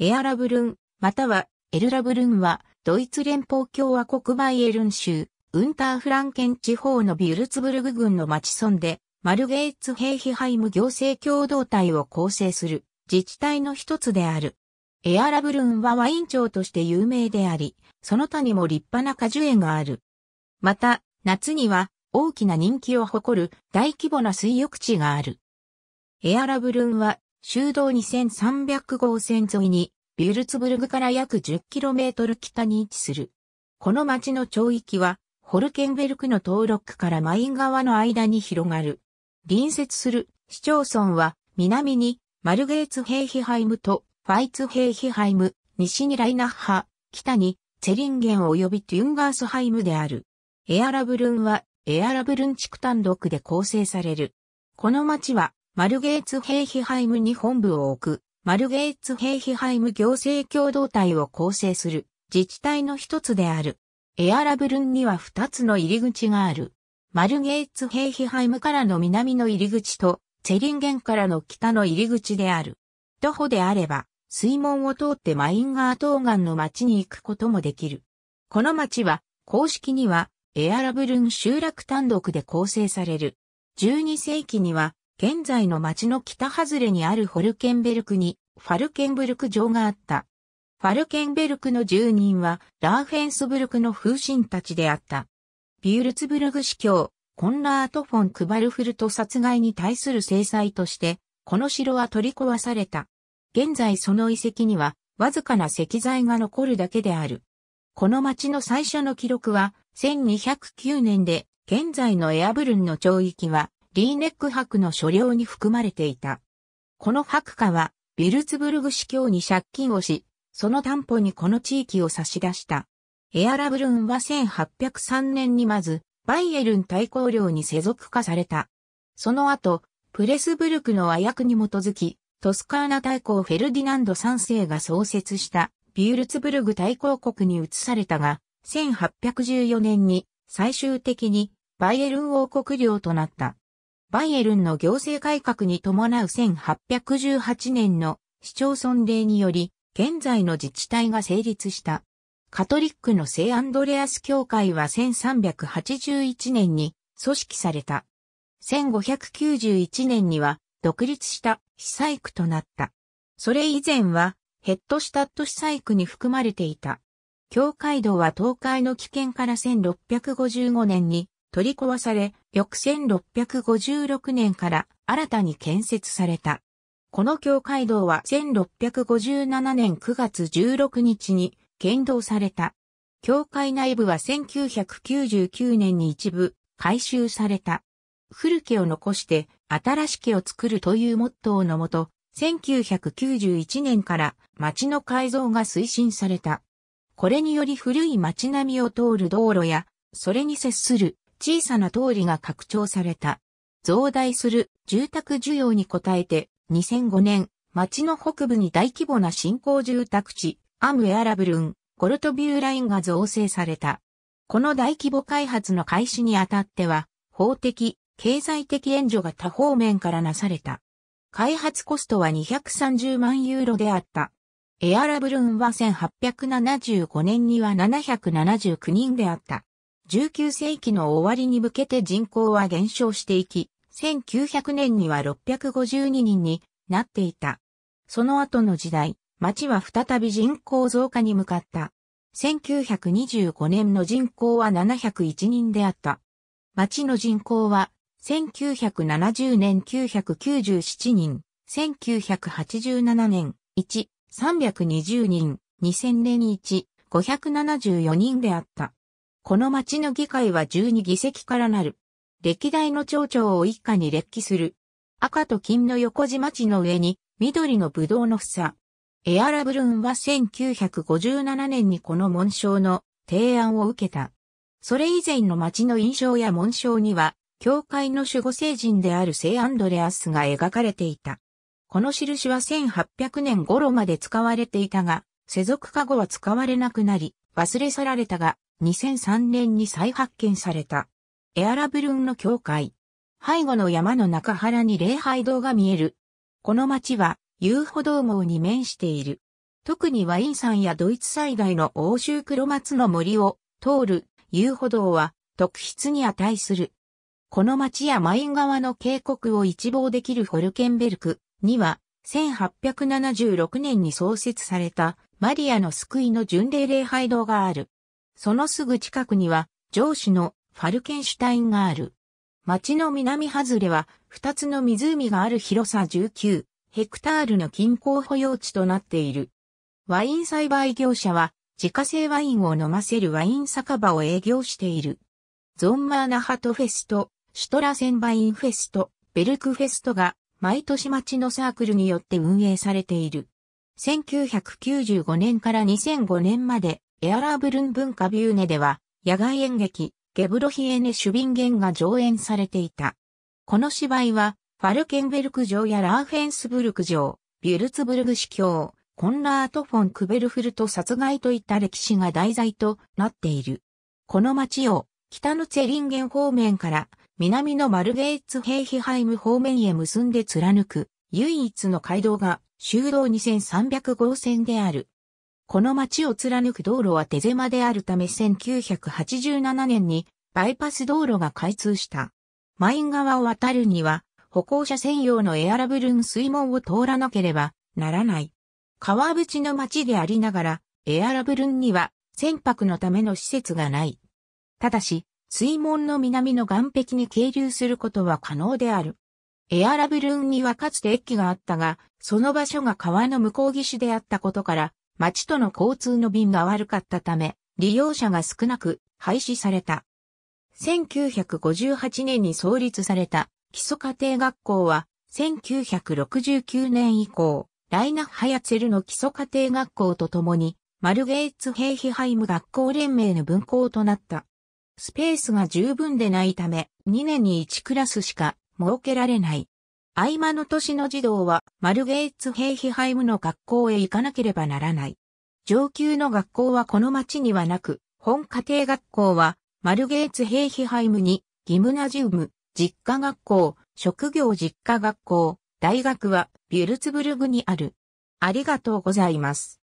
エアラブルン、またはエルラブルンは、ドイツ連邦共和国バイエルン州、ウンターフランケン地方のビュルツブルグ郡の町村で、マルゲイツヘイヒハイム行政共同体を構成する自治体の一つである。エアラブルンはワイン町として有名であり、その他にも立派な果樹園がある。また、夏には大きな人気を誇る大規模な水浴地がある。エアラブルンは修道2300号線沿いに、ビュルツブルグから約 10km 北に位置する。この町の町域は、ホルケンベルクの登録からマイン川の間に広がる。隣接する市町村は、南にマルゲーツヘイヒハイムとファイツヘイヒハイム、西にライナッハ、北にチェリンゲン及びトゥンガースハイムである。エアラブルンはエアラブルン地区単独で構成される。この町はマルゲイツヘイヒハイムに本部を置く、マルゲイツヘイヒハイム行政共同体を構成する自治体の一つである。エアラブルンには二つの入り口がある。マルゲイツヘイヒハイムからの南の入り口と、ェリンゲンからの北の入り口である。徒歩であれば、水門を通ってマインガー東岸の町に行くこともできる。この町は、公式には、エアラブルン集落単独で構成される。12世紀には、現在の町の北外れにあるホルケンベルクに、ファルケンブルク城があった。ファルケンベルクの住人は、ラーフェンスブルクの風神たちであった。ビュールツブルグ司教、コンラート・フォン・クバルフルト殺害に対する制裁として、この城は取り壊された。現在その遺跡には、わずかな石材が残るだけである。この町の最初の記録は、1209年で、現在のエアブルンの町域は、リーネック博の所領に含まれていた。この博家は、ビルツブルグ司教に借金をし、その担保にこの地域を差し出した。エアラブルンは1803年にまず、バイエルン大公領に世俗化された。その後、プレスブルクの和訳に基づき、トスカーナ大公フェルディナンド3世が創設したビュールツブルグ大公国に移されたが、1814年に最終的にバイエルン王国領となった。バイエルンの行政改革に伴う1818年の市町村令により、現在の自治体が成立した。カトリックの聖アンドレアス教会は1381年に組織された。1591年には独立した被災区となった。それ以前はヘッドシタット被災区に含まれていた。教会道は東海の危険から1655年に取り壊され、翌1656年から新たに建設された。この教会堂は1657年9月16日に建造された。教会内部は1999年に一部改修された。古家を残して新しきを作るというモットーのもと、1991年から町の改造が推進された。これにより古い町並みを通る道路や、それに接する小さな通りが拡張された。増大する住宅需要に応えて、2005年、町の北部に大規模な新興住宅地、アムエアラブルン、ゴルトビューラインが造成された。この大規模開発の開始にあたっては、法的、経済的援助が多方面からなされた。開発コストは230万ユーロであった。エアラブルーンは1875年には779人であった。19世紀の終わりに向けて人口は減少していき、1900年には652人になっていた。その後の時代、町は再び人口増加に向かった。1925年の人口は701人であった。町の人口は1970年997人、1987年1、320人、2000年1、574人であった。この町の議会は12議席からなる。歴代の町長を一家に列記する。赤と金の横地町の上に緑の葡萄の房。エアラブルンは1957年にこの紋章の提案を受けた。それ以前の町の印象や紋章には、教会の守護聖人である聖アンドレアスが描かれていた。この印は1800年頃まで使われていたが、世俗化後は使われなくなり、忘れ去られたが、2003年に再発見された。エアラブルンの教会。背後の山の中原に礼拝堂が見える。この町は遊歩道網に面している。特にワイン山やドイツ最大の欧州黒松の森を通る遊歩道は特筆に値する。この町やマイン川の渓谷を一望できるフォルケンベルクには1876年に創設されたマリアの救いの巡礼礼拝堂がある。そのすぐ近くには、上司のファルケンシュタインがある。町の南外れは、二つの湖がある広さ19ヘクタールの近郊保養地となっている。ワイン栽培業者は、自家製ワインを飲ませるワイン酒場を営業している。ゾンマーナハトフェスト、シュトラセンバインフェスト、ベルクフェストが、毎年町のサークルによって運営されている。1995年から2005年まで、エアラーブルン文化ビューネでは、野外演劇、ゲブロヒエネ・シュビンゲンが上演されていた。この芝居は、ファルケンベルク城やラーフェンスブルク城、ビュルツブルグ市境、コンラート・フォン・クベルフルト殺害といった歴史が題材となっている。この街を、北のツェリンゲン方面から、南のマルゲイツ・ヘイヒハイム方面へ結んで貫く、唯一の街道が、修道2300号線である。この町を貫く道路は手狭であるため1987年にバイパス道路が開通した。マイン川を渡るには歩行者専用のエアラブルン水門を通らなければならない。川淵の町でありながらエアラブルンには船舶のための施設がない。ただし、水門の南の岸壁に係留することは可能である。エアラブルンにはかつて駅があったが、その場所が川の向こう岸であったことから、町との交通の便が悪かったため、利用者が少なく廃止された。1958年に創立された基礎家庭学校は、1969年以降、ライナ・ハヤツェルの基礎家庭学校とともに、マルゲイツ・ヘイヒハイム学校連盟の分校となった。スペースが十分でないため、2年に1クラスしか設けられない。合間の年の児童はマルゲイツヘイヒハイムの学校へ行かなければならない。上級の学校はこの町にはなく、本家庭学校はマルゲイツヘイヒハイムにギムナジウム、実家学校、職業実家学校、大学はビュルツブルグにある。ありがとうございます。